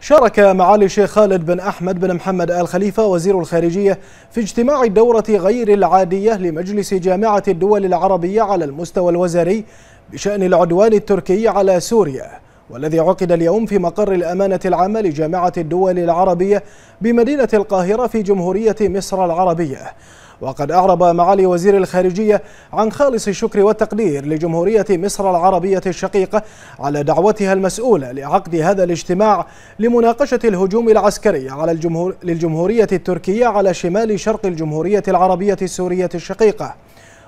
شارك معالي الشيخ خالد بن أحمد بن محمد آل خليفة وزير الخارجية في اجتماع الدورة غير العادية لمجلس جامعة الدول العربية على المستوى الوزاري بشأن العدوان التركي على سوريا والذي عقد اليوم في مقر الأمانة العامة لجامعة الدول العربية بمدينة القاهرة في جمهورية مصر العربية وقد أعرب معالي وزير الخارجية عن خالص الشكر والتقدير لجمهورية مصر العربية الشقيقة على دعوتها المسؤولة لعقد هذا الاجتماع لمناقشة الهجوم العسكري على الجمهور للجمهورية التركية على شمال شرق الجمهورية العربية السورية الشقيقة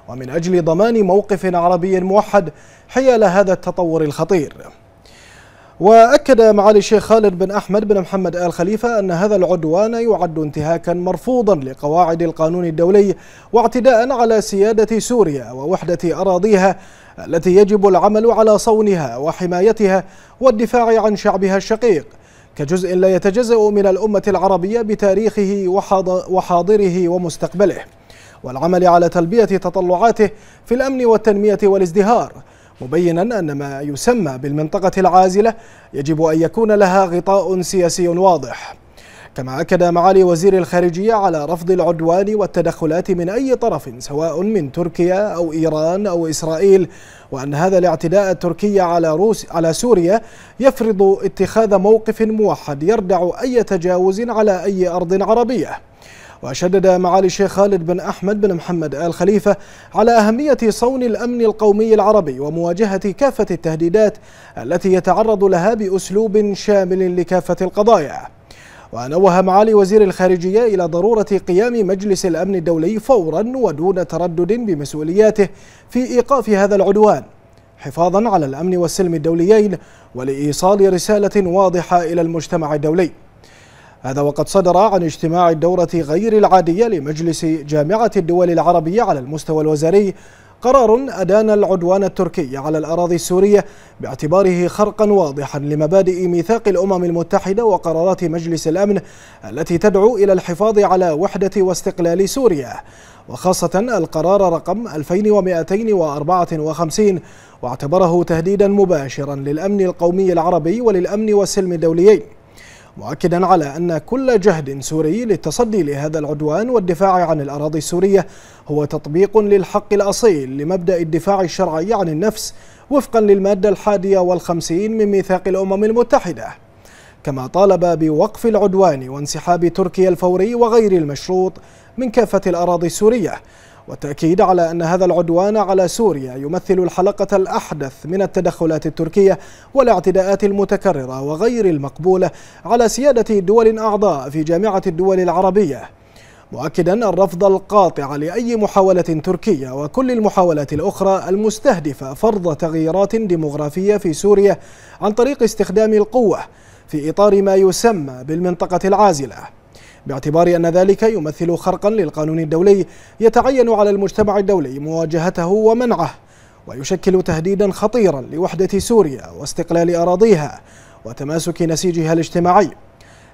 ومن أجل ضمان موقف عربي موحد حيال هذا التطور الخطير وأكد معالي الشيخ خالد بن أحمد بن محمد آل خليفة أن هذا العدوان يعد انتهاكا مرفوضا لقواعد القانون الدولي واعتداء على سيادة سوريا ووحدة أراضيها التي يجب العمل على صونها وحمايتها والدفاع عن شعبها الشقيق كجزء لا يتجزأ من الأمة العربية بتاريخه وحاضره ومستقبله والعمل على تلبية تطلعاته في الأمن والتنمية والازدهار مبينا أن ما يسمى بالمنطقة العازلة يجب أن يكون لها غطاء سياسي واضح كما أكد معالي وزير الخارجية على رفض العدوان والتدخلات من أي طرف سواء من تركيا أو إيران أو إسرائيل وأن هذا الاعتداء التركي على, روس على سوريا يفرض اتخاذ موقف موحد يردع أي تجاوز على أي أرض عربية وشدد معالي الشيخ خالد بن أحمد بن محمد آل خليفة على أهمية صون الأمن القومي العربي ومواجهة كافة التهديدات التي يتعرض لها بأسلوب شامل لكافة القضايا ونوه معالي وزير الخارجية إلى ضرورة قيام مجلس الأمن الدولي فورا ودون تردد بمسؤولياته في إيقاف هذا العدوان حفاظا على الأمن والسلم الدوليين ولإيصال رسالة واضحة إلى المجتمع الدولي هذا وقد صدر عن اجتماع الدورة غير العادية لمجلس جامعة الدول العربية على المستوى الوزاري قرار أدان العدوان التركي على الأراضي السورية باعتباره خرقا واضحا لمبادئ ميثاق الأمم المتحدة وقرارات مجلس الأمن التي تدعو إلى الحفاظ على وحدة واستقلال سوريا وخاصة القرار رقم 2254 واعتبره تهديدا مباشرا للأمن القومي العربي وللأمن والسلم الدوليين مؤكدا على أن كل جهد سوري للتصدي لهذا العدوان والدفاع عن الأراضي السورية هو تطبيق للحق الأصيل لمبدأ الدفاع الشرعي عن النفس وفقا للمادة الحادية والخمسين من ميثاق الأمم المتحدة كما طالب بوقف العدوان وانسحاب تركيا الفوري وغير المشروط من كافة الأراضي السورية والتأكيد على أن هذا العدوان على سوريا يمثل الحلقة الأحدث من التدخلات التركية والاعتداءات المتكررة وغير المقبولة على سيادة دول أعضاء في جامعة الدول العربية مؤكدا الرفض القاطع لأي محاولة تركية وكل المحاولات الأخرى المستهدفة فرض تغييرات ديمغرافية في سوريا عن طريق استخدام القوة في إطار ما يسمى بالمنطقة العازلة باعتبار أن ذلك يمثل خرقا للقانون الدولي يتعين على المجتمع الدولي مواجهته ومنعه ويشكل تهديدا خطيرا لوحدة سوريا واستقلال أراضيها وتماسك نسيجها الاجتماعي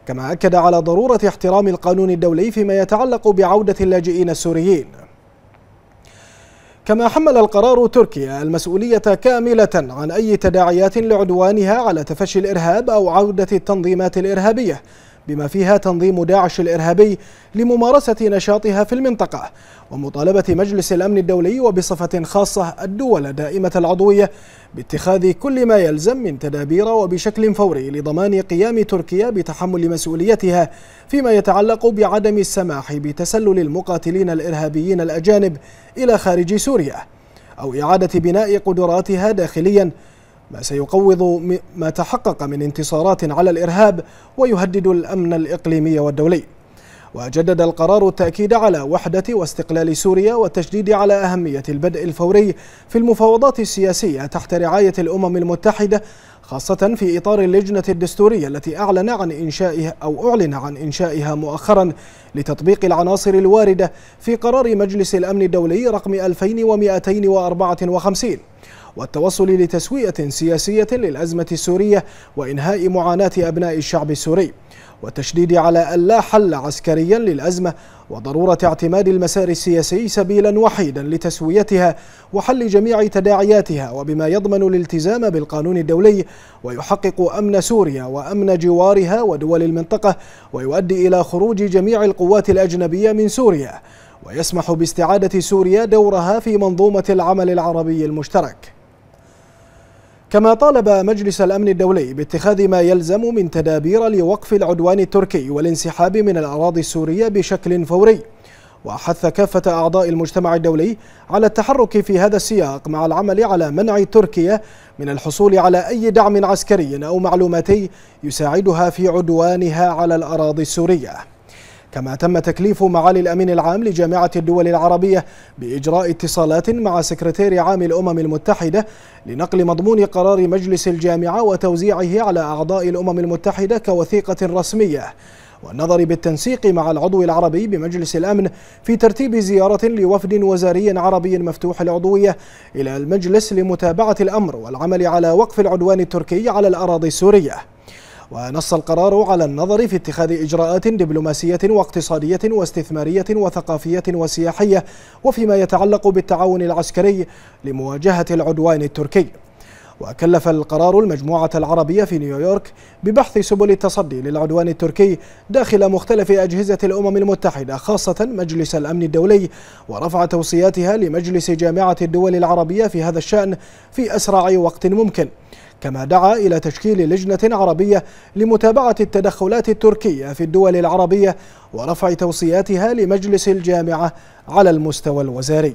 كما أكد على ضرورة احترام القانون الدولي فيما يتعلق بعودة اللاجئين السوريين كما حمل القرار تركيا المسؤولية كاملة عن أي تداعيات لعدوانها على تفشي الإرهاب أو عودة التنظيمات الإرهابية بما فيها تنظيم داعش الإرهابي لممارسة نشاطها في المنطقة ومطالبة مجلس الأمن الدولي وبصفة خاصة الدول دائمة العضوية باتخاذ كل ما يلزم من تدابير وبشكل فوري لضمان قيام تركيا بتحمل مسؤوليتها فيما يتعلق بعدم السماح بتسلل المقاتلين الإرهابيين الأجانب إلى خارج سوريا أو إعادة بناء قدراتها داخلياً ما سيقوض ما تحقق من انتصارات على الإرهاب ويهدد الأمن الإقليمي والدولي وجدد القرار التأكيد على وحدة واستقلال سوريا والتشديد على أهمية البدء الفوري في المفاوضات السياسية تحت رعاية الأمم المتحدة خاصة في إطار اللجنة الدستورية التي أعلن عن إنشائها أو أعلن عن إنشائها مؤخرا لتطبيق العناصر الواردة في قرار مجلس الأمن الدولي رقم 2254 والتوصل لتسوية سياسية للأزمة السورية وإنهاء معاناة أبناء الشعب السوري والتشديد على أن لا حل عسكريا للأزمة وضرورة اعتماد المسار السياسي سبيلا وحيدا لتسويتها وحل جميع تداعياتها وبما يضمن الالتزام بالقانون الدولي ويحقق أمن سوريا وأمن جوارها ودول المنطقة ويؤدي إلى خروج جميع القوات الأجنبية من سوريا ويسمح باستعادة سوريا دورها في منظومة العمل العربي المشترك كما طالب مجلس الأمن الدولي باتخاذ ما يلزم من تدابير لوقف العدوان التركي والانسحاب من الأراضي السورية بشكل فوري وحث كافة أعضاء المجتمع الدولي على التحرك في هذا السياق مع العمل على منع تركيا من الحصول على أي دعم عسكري أو معلوماتي يساعدها في عدوانها على الأراضي السورية كما تم تكليف معالي الأمين العام لجامعة الدول العربية بإجراء اتصالات مع سكرتير عام الأمم المتحدة لنقل مضمون قرار مجلس الجامعة وتوزيعه على أعضاء الأمم المتحدة كوثيقة رسمية والنظر بالتنسيق مع العضو العربي بمجلس الأمن في ترتيب زيارة لوفد وزاري عربي مفتوح العضوية إلى المجلس لمتابعة الأمر والعمل على وقف العدوان التركي على الأراضي السورية ونص القرار على النظر في اتخاذ إجراءات دبلوماسية واقتصادية واستثمارية وثقافية وسياحية وفيما يتعلق بالتعاون العسكري لمواجهة العدوان التركي وكلف القرار المجموعة العربية في نيويورك ببحث سبل التصدي للعدوان التركي داخل مختلف أجهزة الأمم المتحدة خاصة مجلس الأمن الدولي ورفع توصياتها لمجلس جامعة الدول العربية في هذا الشأن في أسرع وقت ممكن كما دعا إلى تشكيل لجنة عربية لمتابعة التدخلات التركية في الدول العربية ورفع توصياتها لمجلس الجامعة على المستوى الوزاري